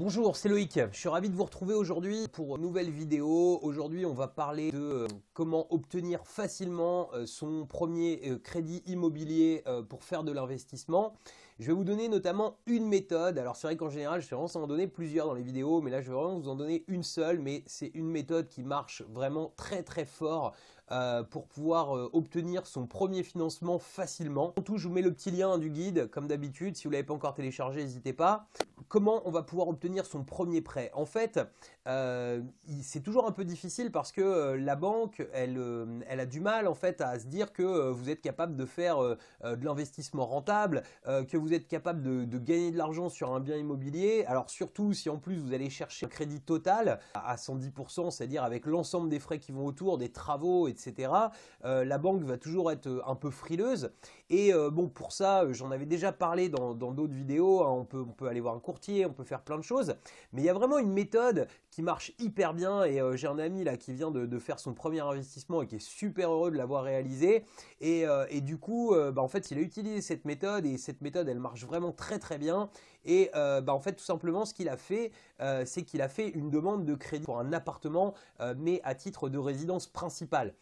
Bonjour, c'est Loïc. Je suis ravi de vous retrouver aujourd'hui pour une nouvelle vidéo. Aujourd'hui, on va parler de euh, comment obtenir facilement euh, son premier euh, crédit immobilier pour faire de l'investissement. Je vais vous donner notamment une méthode. Alors c'est vrai qu'en général, je vais vraiment en donner plusieurs dans les vidéos, mais là, je vais vraiment vous en donner une seule. Mais c'est une méthode qui marche vraiment très très fort pour pouvoir obtenir son premier financement facilement. En tout, je vous mets le petit lien du guide, comme d'habitude. Si vous ne l'avez pas encore téléchargé, n'hésitez pas comment on va pouvoir obtenir son premier prêt En fait, euh, c'est toujours un peu difficile parce que euh, la banque, euh, elle, a du mal en fait à se dire que vous êtes capable de faire de l'investissement rentable, que vous êtes capable de, de gagner de l'argent sur un bien immobilier. Alors surtout si en plus vous allez chercher un crédit total à 110%, c'est-à-dire avec l'ensemble des frais qui vont autour, des travaux, etc. la banque va toujours être un peu frileuse et euh, bon, pour ça, euh, j'en avais déjà parlé dans d'autres vidéos, hein. on, peut, aller voir un courtier, on peut faire plein de choses, mais il y a vraiment une méthode qui marche hyper bien, et euh, j'ai un ami là qui vient de, faire son premier investissement et qui est super heureux de l'avoir réalisé, et, du coup, bah, en fait, il a utilisé cette méthode, et cette méthode, elle marche vraiment très très bien, et bah, en fait, tout simplement, ce qu'il a fait, c'est qu'il a fait une demande de crédit pour un appartement, mais à titre de résidence principale.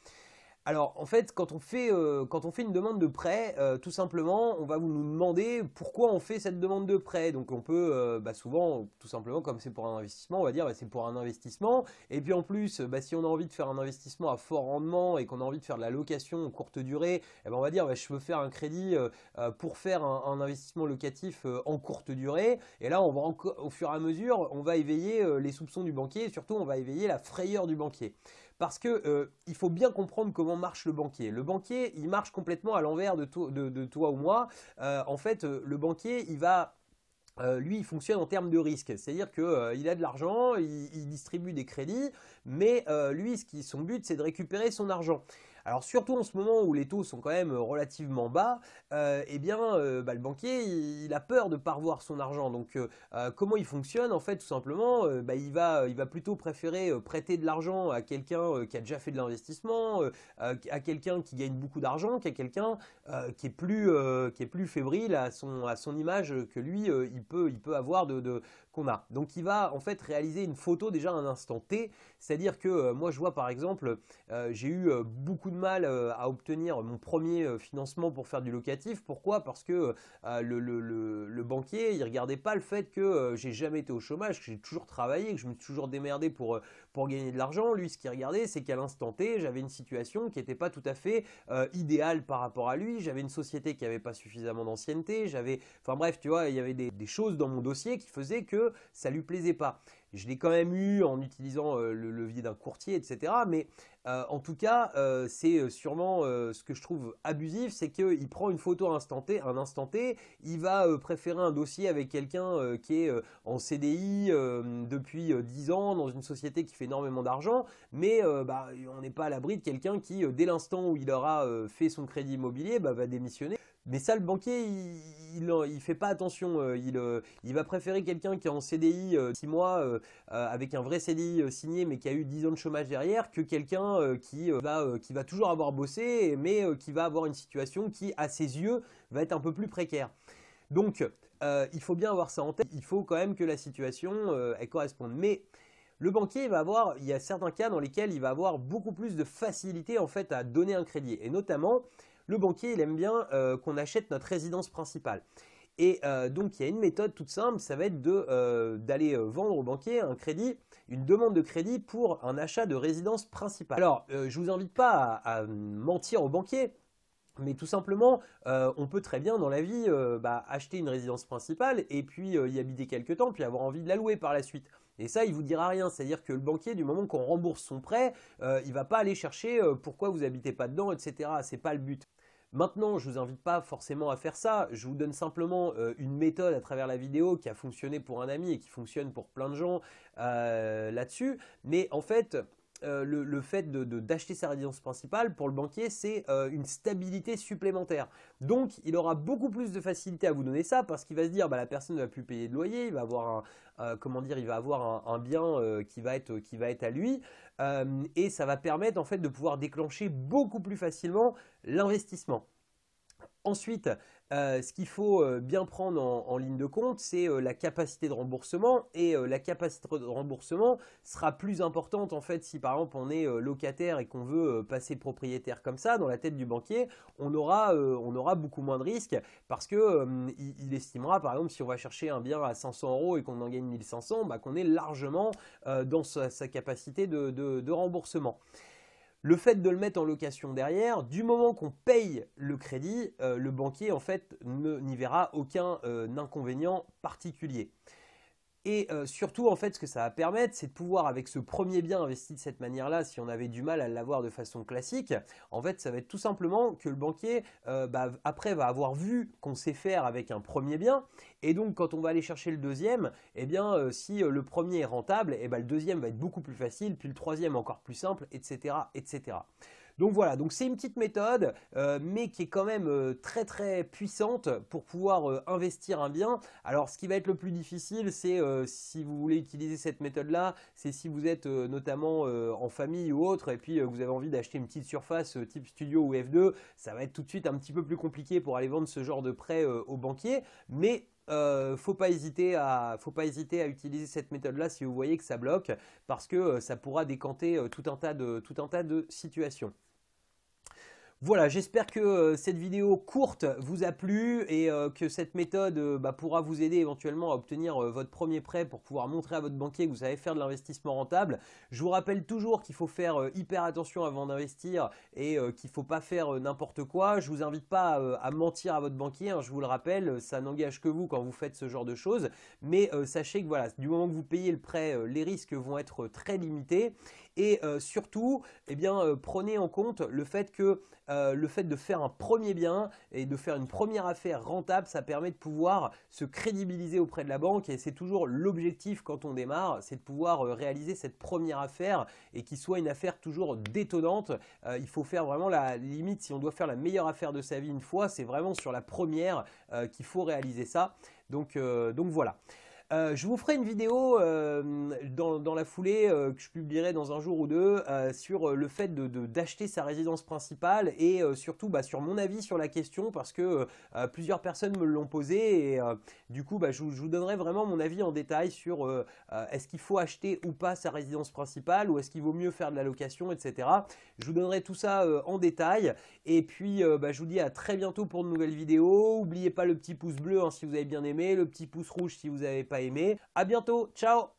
Alors en fait, euh, quand on fait, une demande de prêt, euh, tout simplement, on va vous nous demander pourquoi on fait cette demande de prêt. Donc on peut euh, bah, souvent, tout simplement, comme c'est pour un investissement, on va dire bah, c'est pour un investissement. Et puis en plus, bah, si on a envie de faire un investissement à fort rendement et qu'on a envie de faire de la location en courte durée, eh ben, on va dire je veux faire un crédit pour faire un, investissement locatif en courte durée. Et là, on va au fur et à mesure, on va éveiller les soupçons du banquier et surtout on va éveiller la frayeur du banquier. Parce qu'il euh, faut bien comprendre comment marche le banquier. Le banquier, il marche complètement à l'envers de, toi ou moi. Euh, en fait, euh, le banquier, il va lui, il fonctionne en termes de risque, c'est-à-dire qu'il a de l'argent, il, distribue des crédits, mais lui, son but, c'est de récupérer son argent. Alors surtout en ce moment où les taux sont quand même euh, relativement bas, et euh, eh bien euh, bah, le banquier il, a peur de ne pas revoir son argent. Donc comment il fonctionne en fait tout simplement bah, il, va, il va plutôt préférer prêter de l'argent à quelqu'un qui a déjà fait de l'investissement, à quelqu'un qui gagne beaucoup d'argent, qu'à quelqu'un qui est plus qui est plus fébrile à son, à son image que lui il peut, il peut avoir de, de qu'on a. Donc il va en fait réaliser une photo déjà à un instant T, c'est-à-dire que moi je vois par exemple j'ai eu beaucoup de mal euh, à obtenir mon premier euh, financement pour faire du locatif. Pourquoi Parce que euh, le, banquier, il regardait pas le fait que j'ai jamais été au chômage, que j'ai toujours travaillé, que je me suis toujours démerdé pour, pour gagner de l'argent. Lui, ce qu'il regardait, c'est qu'à l'instant T, j'avais une situation qui n'était pas tout à fait idéale par rapport à lui. J'avais une société qui n'avait pas suffisamment d'ancienneté. J'avais, enfin bref, tu vois, il y avait des, des choses dans mon dossier qui faisaient que ça lui plaisait pas. Je l'ai quand même eu en utilisant euh, le levier d'un courtier, etc. Mais euh, en tout cas, euh, c'est sûrement ce que je trouve abusif, c'est qu'il prend une photo instant un instant T, il va préférer un dossier avec quelqu'un qui est en CDI depuis 10 ans, dans une société qui fait énormément d'argent, mais bah, on n'est pas à l'abri de quelqu'un qui, dès l'instant où il aura fait son crédit immobilier, bah, va démissionner. Mais ça, le banquier, il, ne fait pas attention. Euh, euh, il, va préférer quelqu'un qui est en CDI 6 euh, mois, avec un vrai CDI signé, mais qui a eu 10 ans de chômage derrière, que quelqu'un qui, va, qui va toujours avoir bossé, mais qui va avoir une situation qui, à ses yeux, va être un peu plus précaire. Donc, il faut bien avoir ça en tête. Il faut quand même que la situation, elle corresponde. Mais le banquier, il va avoir, il y a certains cas dans lesquels il va avoir beaucoup plus de facilité en fait à donner un crédit. Et notamment, le banquier, il aime bien euh, qu'on achète notre résidence principale. Et euh, donc, il y a une méthode toute simple, ça va être euh, d'aller vendre au banquier un crédit, une demande de crédit pour un achat de résidence principale. Alors, je ne vous invite pas à, mentir au banquier. Mais tout simplement, on peut très bien dans la vie bah, acheter une résidence principale et puis y habiter quelques temps, puis avoir envie de la louer par la suite. Et ça, il vous dira rien. C'est-à-dire que le banquier, du moment qu'on rembourse son prêt, il ne va pas aller chercher pourquoi vous habitez pas dedans, etc. Ce n'est pas le but. Maintenant, je ne vous invite pas forcément à faire ça, je vous donne simplement euh, une méthode à travers la vidéo qui a fonctionné pour un ami et qui fonctionne pour plein de gens euh, là-dessus, mais en fait, euh, le, fait d'acheter sa résidence principale, pour le banquier, c'est euh, une stabilité supplémentaire. Donc, il aura beaucoup plus de facilité à vous donner ça parce qu'il va se dire, bah, la personne ne va plus payer de loyer, il va avoir un, euh, comment il va avoir bien qui va être qui va être à lui, et ça va permettre en fait de pouvoir déclencher beaucoup plus facilement l'investissement. Ensuite, euh, ce qu'il faut euh, bien prendre en, ligne de compte, c'est euh, la capacité de remboursement. Et la capacité de remboursement sera plus importante en fait si par exemple on est locataire et qu'on veut passer propriétaire comme ça, dans la tête du banquier, on aura, beaucoup moins de risques parce qu'il estimera par exemple si on va chercher un bien à 500 euros et qu'on en gagne 1500, bah, qu'on est largement dans sa, capacité de remboursement le fait de le mettre en location derrière, du moment qu'on paye le crédit, euh, le banquier en fait n'y verra aucun euh, inconvénient particulier. Et euh, surtout, en fait, ce que ça va permettre, c'est de pouvoir, avec ce premier bien investi de cette manière-là, si on avait du mal à l'avoir de façon classique, en fait, ça va être tout simplement que le banquier, bah, après, va avoir vu qu'on sait faire avec un premier bien, et donc quand on va aller chercher le deuxième, eh bien euh, si euh, le premier est rentable, eh ben, le deuxième va être beaucoup plus facile, puis le troisième encore plus simple, etc. etc. Donc voilà, donc c'est une petite méthode, euh, mais qui est quand même très très puissante pour pouvoir investir un bien. Alors ce qui va être le plus difficile, c'est si vous voulez utiliser cette méthode-là, c'est si vous êtes notamment en famille ou autre, et puis vous avez envie d'acheter une petite surface type studio ou F2, ça va être tout de suite un petit peu plus compliqué pour aller vendre ce genre de prêt aux banquiers, mais il euh, faut pas hésiter à faut pas hésiter à utiliser cette méthode là si vous voyez que ça bloque parce que euh, ça pourra décanter euh, tout de tout un tas de situations. Voilà, j'espère que euh, cette vidéo courte vous a plu et euh, que cette méthode euh, bah, pourra vous aider éventuellement à obtenir votre premier prêt pour pouvoir montrer à votre banquier que vous savez faire de l'investissement rentable. Je vous rappelle toujours qu'il faut faire hyper attention avant d'investir et qu'il ne faut pas faire n'importe quoi. Je ne vous invite pas à mentir à votre banquier, hein, je vous le rappelle, ça n'engage que vous quand vous faites ce genre de choses. Mais sachez que voilà, du moment que vous payez le prêt, les risques vont être très limités. Et surtout, eh bien, prenez en compte le fait que euh, le fait de faire un premier bien et de faire une première affaire rentable, ça permet de pouvoir se crédibiliser auprès de la banque et c'est toujours l'objectif quand on démarre, c'est de pouvoir euh, réaliser cette première affaire et qu'il soit une affaire toujours détonnante. Euh, il faut faire vraiment la limite, si on doit faire la meilleure affaire de sa vie une fois, c'est vraiment sur la première qu'il faut réaliser ça. donc voilà. Euh, je vous ferai une vidéo euh, dans, la foulée euh, que je publierai dans un jour ou deux sur le fait d'acheter sa résidence principale et surtout bah, sur mon avis sur la question parce que plusieurs personnes me l'ont posé et du coup bah, je, vous donnerai vraiment mon avis en détail sur est-ce qu'il faut acheter ou pas sa résidence principale ou est-ce qu'il vaut mieux faire de la location etc. Je vous donnerai tout ça en détail et puis bah, je vous dis à très bientôt pour de nouvelles vidéos. N'oubliez pas le petit pouce bleu hein, si vous avez bien aimé, le petit pouce rouge si vous n'avez pas aimé. À bientôt, ciao